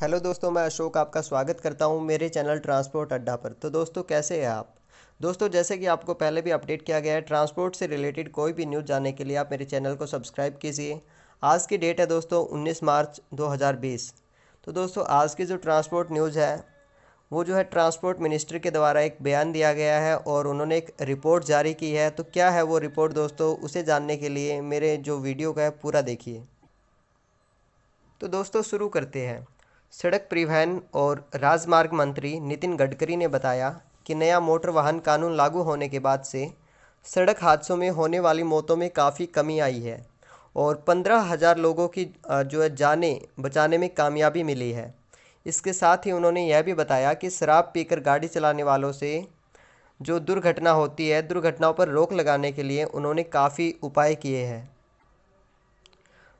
hello दोस्तों मैं अशोक आपका स्वागत करता हूं मेरे चैनल ट्रांसपोर्ट अड्डा पर तो दोस्तों कैसे हैं आप दोस्तों जैसे कि आपको पहले भी अपडेट किया गया है ट्रांसपोर्ट से रिलेटेड कोई भी न्यूज़ जानने के लिए आप मेरे चैनल को सब्सक्राइब कीजिए आज की डेट है दोस्तों 19 मार्च 2020 तो दोस्तों आज की जो ट्रांसपोर्ट न्यूज़ है वो जो है ट्रांसपोर्ट मिनिस्ट्री के द्वारा एक बयान दिया गया है और उन्होंने एक रिपोर्ट जारी की है तो क्या है वो रिपोर्ट दोस्तों उसे जानने के लिए मेरे जो वीडियो का है पूरा देखिए तो दोस्तों शुरू करते हैं सड़क परिवहन और राजमार्ग मंत्री नितिन गडकरी ने बताया कि नया मोटर वाहन कानून लागू होने के बाद से सड़क हादसों में होने वाली मौतों में काफ़ी कमी आई है और पंद्रह हज़ार लोगों की जो है जाने बचाने में कामयाबी मिली है इसके साथ ही उन्होंने यह भी बताया कि शराब पीकर गाड़ी चलाने वालों से जो दुर्घटना होती है दुर्घटनाओं पर रोक लगाने के लिए उन्होंने काफ़ी उपाय किए हैं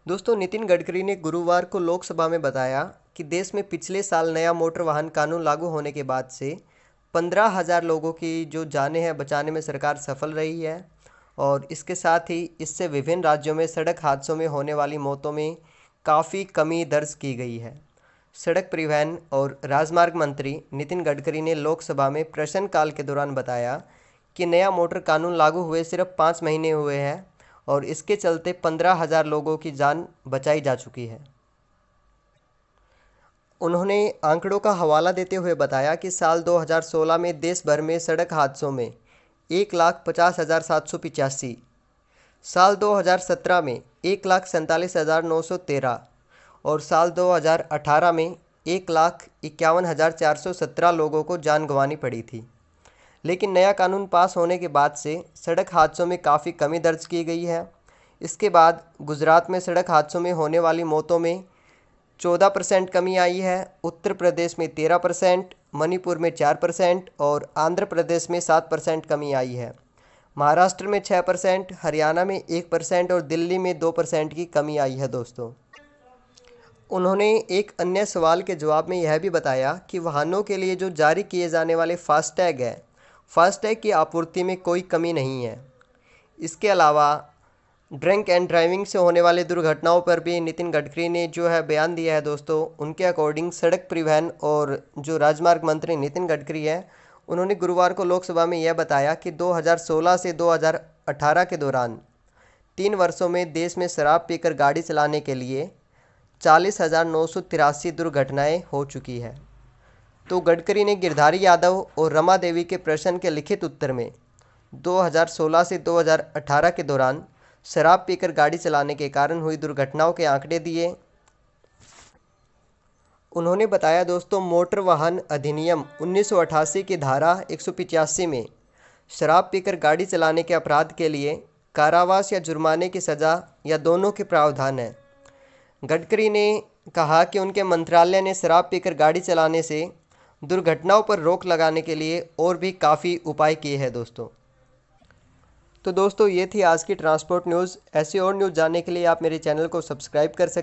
दोस्तों नितिन गडकरी ने गुरुवार को लोकसभा में बताया कि देश में पिछले साल नया मोटर वाहन कानून लागू होने के बाद से पंद्रह हज़ार लोगों की जो जाने हैं बचाने में सरकार सफल रही है और इसके साथ ही इससे विभिन्न राज्यों में सड़क हादसों में होने वाली मौतों में काफ़ी कमी दर्ज की गई है सड़क परिवहन और राजमार्ग मंत्री नितिन गडकरी ने लोकसभा में प्रश्नकाल के दौरान बताया कि नया मोटर कानून लागू हुए सिर्फ पाँच महीने हुए हैं और इसके चलते पंद्रह हज़ार लोगों की जान बचाई जा चुकी है उन्होंने आंकड़ों का हवाला देते हुए बताया कि साल 2016 में देश भर में सड़क हादसों में एक लाख पचास हज़ार सात सौ पिचासी साल 2017 में एक लाख सैंतालीस हज़ार नौ सौ तेरह और साल 2018 में एक लाख इक्यावन हज़ार चार सौ सत्रह लोगों को जान गंवानी पड़ी थी लेकिन नया कानून पास होने के बाद से सड़क हादसों में काफ़ी कमी दर्ज की गई है इसके बाद गुजरात में सड़क हादसों में होने वाली मौतों में चौदह परसेंट कमी आई है उत्तर प्रदेश में तेरह परसेंट मणिपुर में चार परसेंट और आंध्र प्रदेश में सात परसेंट कमी आई है महाराष्ट्र में छः परसेंट हरियाणा में एक परसेंट और दिल्ली में दो परसेंट की कमी आई है दोस्तों उन्होंने एक अन्य सवाल के जवाब में यह भी बताया कि वाहनों के लिए जो जारी किए जाने वाले फास्टैग है फास्टैग की आपूर्ति में कोई कमी नहीं है इसके अलावा ड्रिंक एंड ड्राइविंग से होने वाले दुर्घटनाओं पर भी नितिन गडकरी ने जो है बयान दिया है दोस्तों उनके अकॉर्डिंग सड़क परिवहन और जो राजमार्ग मंत्री नितिन गडकरी है उन्होंने गुरुवार को लोकसभा में यह बताया कि 2016 से 2018 के दौरान तीन वर्षों में देश में शराब पीकर गाड़ी चलाने के लिए चालीस हज़ार नौ सौ तिरासी दुर्घटनाएँ हो चुकी है तो गडकरी ने गिरधारी यादव और रमा देवी के प्रश्न के लिखित उत्तर में 2016 से 2018 के दौरान शराब पीकर गाड़ी चलाने के कारण हुई दुर्घटनाओं के आंकड़े दिए उन्होंने बताया दोस्तों मोटर वाहन अधिनियम 1988 की धारा एक में शराब पीकर गाड़ी चलाने के अपराध के लिए कारावास या जुर्माने की सज़ा या दोनों के प्रावधान हैं गडकरी ने कहा कि उनके मंत्रालय ने शराब पीकर गाड़ी चलाने से दुर्घटनाओं पर रोक लगाने के लिए और भी काफ़ी उपाय किए हैं दोस्तों तो दोस्तों ये थी आज की ट्रांसपोर्ट न्यूज़ ऐसी और न्यूज़ जानने के लिए आप मेरे चैनल को सब्सक्राइब कर सकते